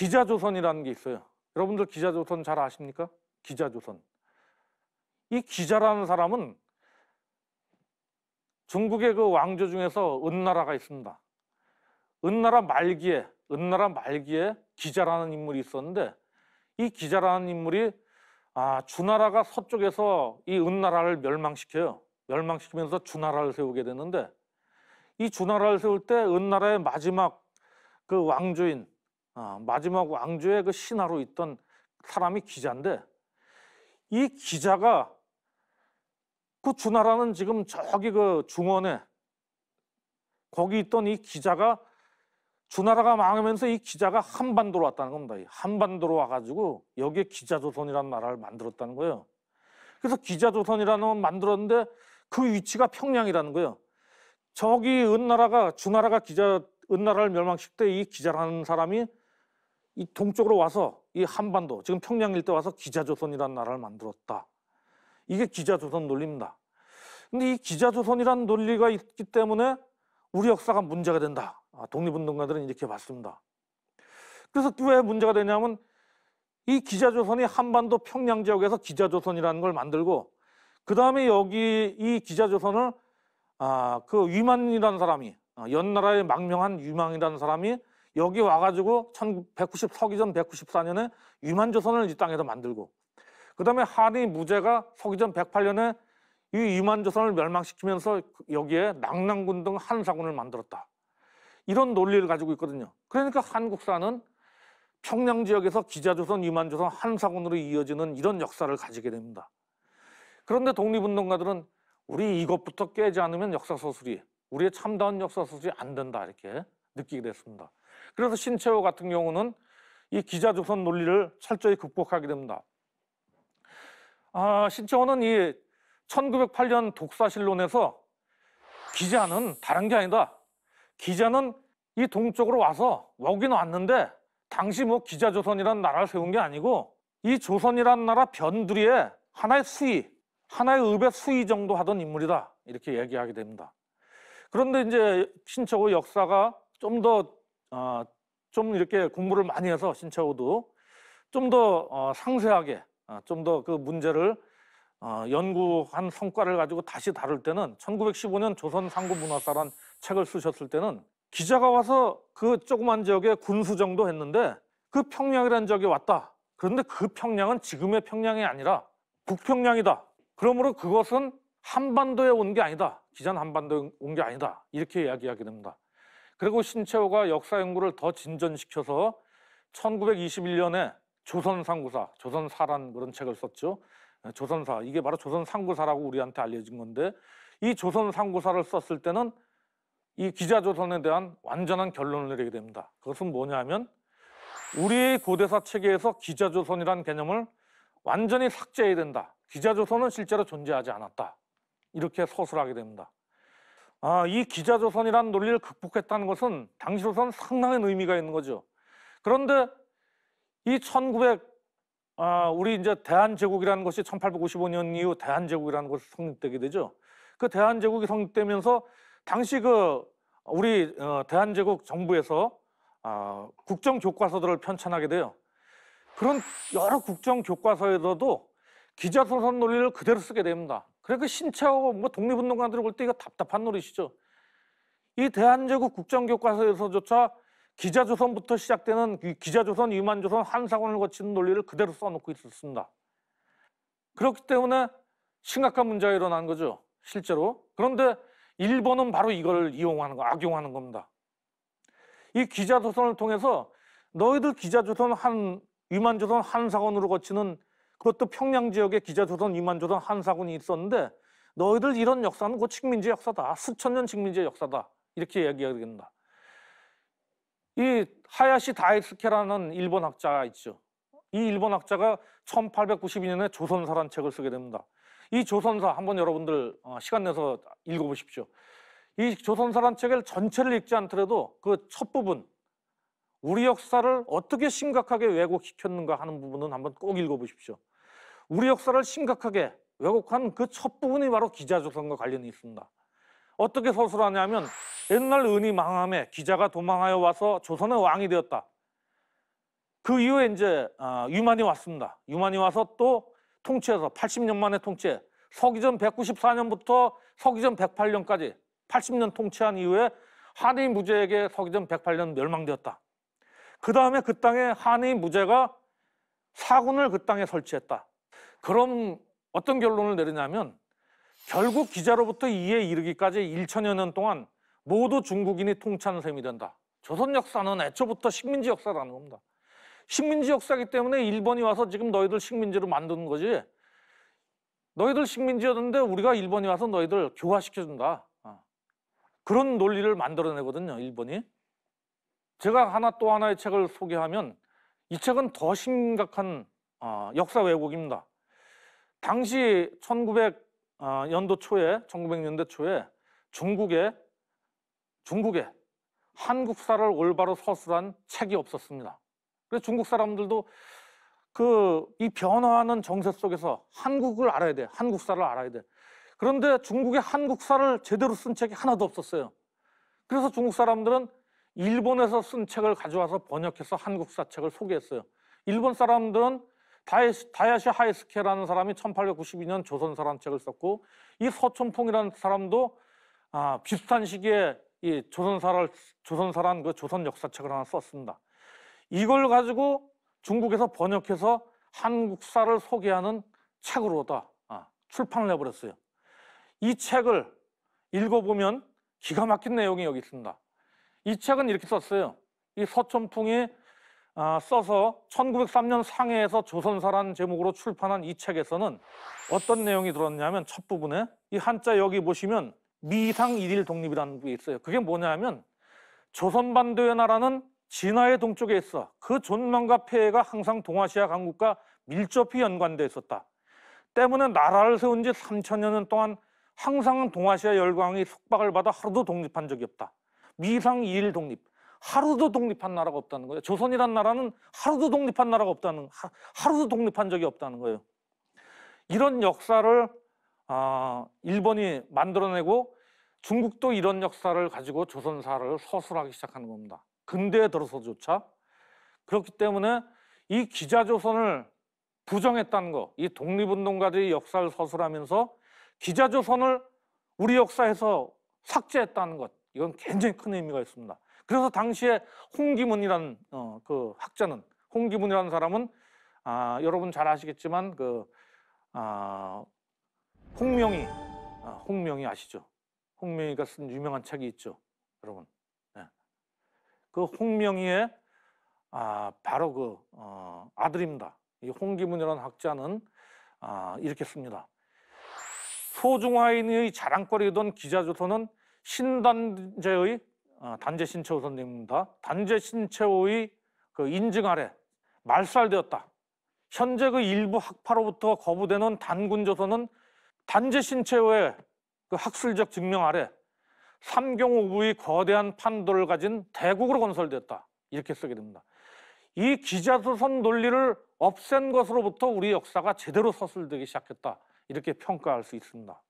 기자조선이라는 게 있어요. 여러분들 기자조선 잘 아십니까? 기자조선. 이 기자라는 사람은 중국의 그 왕조 중에서 은나라가 있습니다. 은나라 말기에, 은나라 말기에 기자라는 인물이 있었는데 이 기자라는 인물이 아, 주나라가 서쪽에서 이 은나라를 멸망시켜요. 멸망시키면서 주나라를 세우게 되는데 이 주나라를 세울 때 은나라의 마지막 그 왕조인 어, 마지막 왕조의 그 신하로 있던 사람이 기자인데 이 기자가 그 주나라는 지금 저기 그 중원에 거기 있던 이 기자가 주나라가 망하면서 이 기자가 한반도로 왔다는 겁니다. 한반도로 와가지고 여기에 기자조선이라는 나라를 만들었다는 거예요. 그래서 기자조선이라는 건 만들었는데 그 위치가 평양이라는 거예요. 저기 은나라가 주나라가 기자 은나라를 멸망시킬 때이 기자라는 사람이 이 동쪽으로 와서 이 한반도 지금 평양 일대 와서 기자조선이라는 나라를 만들었다. 이게 기자조선 논리입니다. 근데 이 기자조선이라는 논리가 있기 때문에 우리 역사가 문제가 된다. 아, 독립운동가들은 이렇게 봤습니다. 그래서 왜 문제가 되냐면 이 기자조선이 한반도 평양 지역에서 기자조선이라는 걸 만들고 그 다음에 여기 이 기자조선을 아, 그 위만이라는 사람이 어, 연나라의 망명한 위망이라는 사람이 여기 와가지고 1190 서기전 194년에 위만조선을이 땅에서 만들고 그 다음에 한이 무제가 서기전 108년에 이 유만조선을 멸망시키면서 여기에 낙랑군 등 한사군을 만들었다. 이런 논리를 가지고 있거든요. 그러니까 한국사는 평양 지역에서 기자조선, 위만조선 한사군으로 이어지는 이런 역사를 가지게 됩니다. 그런데 독립운동가들은 우리 이것부터 깨지 않으면 역사서술이 우리의 참다운 역사서술이 안 된다 이렇게 느끼게 됐습니다. 그래서 신채호 같은 경우는 이 기자 조선 논리를 철저히 극복하게 됩니다. 아, 신채호는 이 1908년 독사실론에서 기자는 다른 게 아니다. 기자는 이 동쪽으로 와서 여기 왔는데 당시 뭐 기자 조선이란 나라를 세운 게 아니고 이 조선이란 나라 변두리에 하나의 수위, 하나의 읍의 수위 정도 하던 인물이다. 이렇게 얘기하게 됩니다. 그런데 이제 신척의 역사가 좀더 어, 좀 이렇게 공부를 많이 해서 신차우도 좀더 어, 상세하게 어, 좀더 그 문제를 어, 연구한 성과를 가지고 다시 다룰 때는 1915년 조선 상고문화사란 책을 쓰셨을 때는 기자가 와서 그 조그만 지역에 군수 정도 했는데 그 평양이라는 지역에 왔다. 그런데 그 평양은 지금의 평양이 아니라 북평양이다. 그러므로 그것은 한반도에 온 게 아니다. 기자는 한반도에 온 게 아니다. 이렇게 이야기하게 됩니다. 그리고 신채호가 역사 연구를 더 진전시켜서 1921년에 조선상구사, 조선사란 그런 책을 썼죠. 예, 조선사, 이게 바로 조선상구사라고 우리한테 알려진 건데 이 조선상구사를 썼을 때는 이 기자조선에 대한 완전한 결론을 내리게 됩니다. 그것은 뭐냐면 우리의 고대사 체계에서 기자조선이란 개념을 완전히 삭제해야 된다. 기자조선은 실제로 존재하지 않았다. 이렇게 서술하게 됩니다. 아, 이 기자조선이란 논리를 극복했다는 것은 당시로선 상당히 의미가 있는 거죠. 그런데 이 1900, 아, 우리 이제 대한제국이라는 것이 1855년 이후 대한제국이라는 것이 성립되게 되죠. 그 대한제국이 성립되면서 당시 그 우리 어, 대한제국 정부에서 어, 국정교과서들을 편찬하게 돼요. 그런 여러 국정교과서에서도 기자조선 논리를 그대로 쓰게 됩니다. 그래 그러니까 서 신체하고 뭐 독립운동가들 올때 이거 답답한 노릇이죠. 이 대한제국 국정교과서에서조차 기자조선부터 시작되는 기자조선, 위만조선, 한사관을 거치는 논리를 그대로 써놓고 있었습니다. 그렇기 때문에 심각한 문제가 일어난 거죠. 실제로. 그런데 일본은 바로 이걸 이용하는 거, 악용하는 겁니다. 이 기자조선을 통해서 너희들 기자조선 한, 위만조선 한사관으로 거치는 그것도 평양 지역에 기자조선, 이만조선, 한사군이 있었는데 너희들 이런 역사는 곧 식민지 역사다. 수천 년 식민지 역사다. 이렇게 이야기하겠다. 이 하야시 다이스케라는 일본 학자가 있죠. 이 일본 학자가 1892년에 조선사란 책을 쓰게 됩니다. 이 조선사 한번 여러분들 어, 시간 내서 읽어보십시오. 이 조선사란 책을 전체를 읽지 않더라도 그 첫 부분 우리 역사를 어떻게 심각하게 왜곡시켰는가 하는 부분은 한번 꼭 읽어보십시오. 우리 역사를 심각하게 왜곡한 그 첫 부분이 바로 기자조선과 관련이 있습니다. 어떻게 서술하냐면 옛날 은이 망함에 기자가 도망하여 와서 조선의 왕이 되었다. 그 이후에 이제 아, 유만이 왔습니다. 유만이 와서 또 통치해서 80년 만에 통치해 서기전 194년부터 서기전 108년까지 80년 통치한 이후에 한의 무제에게 서기전 108년 멸망되었다. 그 다음에 그 땅에 한의 무제가 사군을 그 땅에 설치했다. 그럼 어떤 결론을 내리냐면 결국 기자로부터 이에 이르기까지 1천여 년 동안 모두 중국인이 통치하 셈이 된다. 조선 역사는 애초부터 식민지 역사라는 겁니다. 식민지 역사기 때문에 일본이 와서 지금 너희들 식민지로 만드는 거지. 너희들 식민지였는데 우리가 일본이 와서 너희들 교화시켜준다. 어. 그런 논리를 만들어내거든요, 일본이. 제가 하나 또 하나의 책을 소개하면 이 책은 더 심각한 어, 역사 왜곡입니다. 당시 1900년도 어, 초에 1900년대 초에 중국에 중국에 한국사를 올바로 서술한 책이 없었습니다. 그래서 중국 사람들도 그 이 변화하는 정세 속에서 한국을 알아야 돼. 한국사를 알아야 돼. 그런데 중국에 한국사를 제대로 쓴 책이 하나도 없었어요. 그래서 중국 사람들은 일본에서 쓴 책을 가져와서 번역해서 한국사 책을 소개했어요. 일본 사람들은 다이시, 다야시 하이스케라는 사람이 1892년 조선사란 책을 썼고 이 서촌풍이라는 사람도 아, 비슷한 시기에 이조선사라 조선사란 그 조선 역사책을 하나 썼습니다. 이걸 가지고 중국에서 번역해서 한국사를 소개하는 책으로다 아, 출판을 해버렸어요. 이 책을 읽어보면 기가 막힌 내용이 여기 있습니다. 이 책은 이렇게 썼어요. 이 서촌풍이 아, 써서 1903년 상해에서 조선사라는 제목으로 출판한 이 책에서는 어떤 내용이 들었냐면 첫 부분에 이 한자 여기 보시면 미상 일일 독립이라는 게 있어요. 그게 뭐냐면 조선 반도의 나라는 진화의 동쪽에 있어 그 존망과 폐해가 항상 동아시아 강국과 밀접히 연관돼 있었다. 때문에 나라를 세운 지3 0 0여년 동안 항상 동아시아 열강이 속박을 받아 하루도 독립한 적이 없다. 미상 이일 독립. 하루도 독립한 나라가 없다는 거예요. 조선이란 나라는 하루도 독립한 나라가 없다는 하, 하루도 독립한 적이 없다는 거예요. 이런 역사를 아, 일본이 만들어내고 중국도 이런 역사를 가지고 조선사를 서술하기 시작하는 겁니다. 근대에 들어서조차 그렇기 때문에 이 기자조선을 부정했다는 거, 이 독립운동가들이 역사를 서술하면서 기자조선을 우리 역사에서 삭제했다는 것, 이건 굉장히 큰 의미가 있습니다. 그래서 당시에 홍기문이라는 어, 그 학자는 홍기문이라는 사람은 아, 여러분 잘 아시겠지만 그 아, 홍명이 아, 홍명희 아시죠? 홍명희가 쓴 유명한 책이 있죠, 여러분. 네. 그 홍명희의 아, 바로 그 어, 아들입니다. 이 홍기문이라는 학자는 아, 이렇게 씁니다. 소중화인의 자랑거리던 기자조서는 신단제의 어, 단재 신채호 선생님입니다. 단재 신채호의 그 인증 아래 말살되었다. 현재 그 일부 학파로부터 거부되는 단군조선은 단재 신채호의 그 학술적 증명 아래 삼경오부의 거대한 판도를 가진 대국으로 건설되었다 이렇게 쓰게 됩니다. 이 기자수선 논리를 없앤 것으로부터 우리 역사가 제대로 서술되기 시작했다. 이렇게 평가할 수 있습니다.